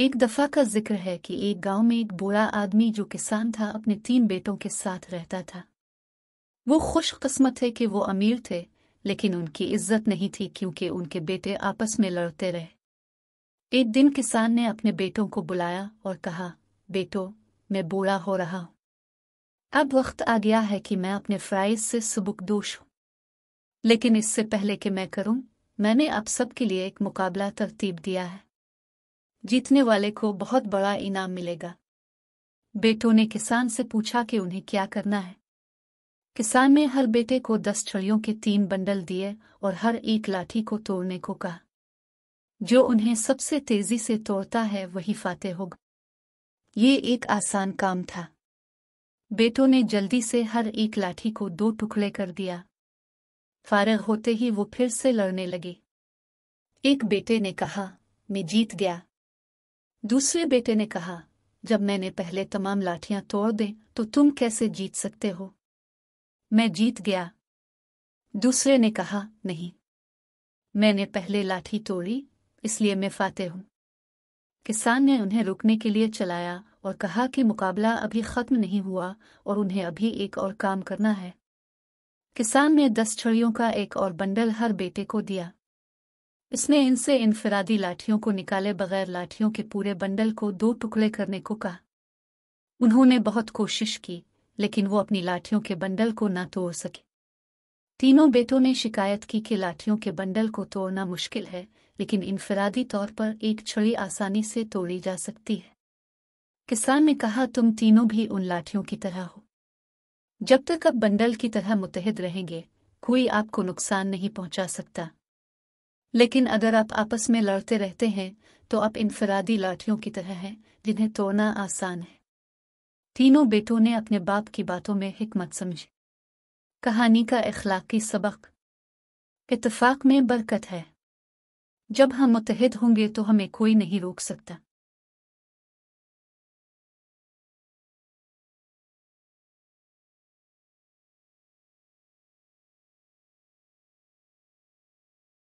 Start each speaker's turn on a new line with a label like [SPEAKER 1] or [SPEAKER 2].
[SPEAKER 1] एक दफा का जिक्र है कि एक गांव में एक बूढ़ा आदमी जो किसान था अपने तीन बेटों के साथ रहता था वो खुशकस्मत है कि वो अमीर थे लेकिन उनकी इज्जत नहीं थी क्योंकि उनके बेटे आपस में लड़ते रहे एक दिन किसान ने अपने बेटों को बुलाया और कहा बेटो मैं बूढ़ा हो रहा हूं अब वक्त आ गया है कि मैं अपने फ्राइज से दोष हूं लेकिन इससे पहले कि मैं करूं मैंने आप सबके लिए एक मुकाबला तरतीब दिया है जीतने वाले को बहुत बड़ा इनाम मिलेगा बेटों ने किसान से पूछा कि उन्हें क्या करना है किसान ने हर बेटे को दस छड़ियों के तीन बंडल दिए और हर एक लाठी को तोड़ने को कहा जो उन्हें सबसे तेजी से तोड़ता है वही फाते होगा ये एक आसान काम था बेटों ने जल्दी से हर एक लाठी को दो टुकड़े कर दिया फारग होते ही वो फिर से लड़ने लगे एक बेटे ने कहा मैं जीत गया दूसरे बेटे ने कहा जब मैंने पहले तमाम लाठियां तोड़ दें तो तुम कैसे जीत सकते हो मैं जीत गया दूसरे ने कहा नहीं मैंने पहले लाठी तोड़ी इसलिए मैं फाते हूं किसान ने उन्हें रुकने के लिए चलाया और कहा कि मुकाबला अभी खत्म नहीं हुआ और उन्हें अभी एक और काम करना है किसान ने दस छड़ियों का एक और बंडल हर बेटे को दिया इसने इनसे इनफरादी लाठियों को निकाले बगैर लाठियों के पूरे बंडल को दो टुकड़े करने को कहा उन्होंने बहुत कोशिश की लेकिन वो अपनी लाठियों के बंडल को न तोड़ सके तीनों बेटों ने शिकायत की कि लाठियों के बंडल को तोड़ना मुश्किल है लेकिन इनफरादी तौर पर एक छड़ी आसानी से तोड़ी जा सकती है किसान ने कहा तुम तीनों भी उन लाठियों की तरह हो जब तक आप बंडल की तरह मुतहद रहेंगे कोई आपको नुकसान नहीं पहुंचा सकता लेकिन अगर आप आपस में लड़ते रहते हैं तो आप इनफरादी लाठियों की तरह हैं जिन्हें तोड़ना आसान है तीनों बेटों ने अपने बाप की बातों में हिकमत समझी कहानी का अखलाकी सबक इतफाक में बरकत है जब हम मुतहद होंगे तो हमें कोई नहीं रोक सकता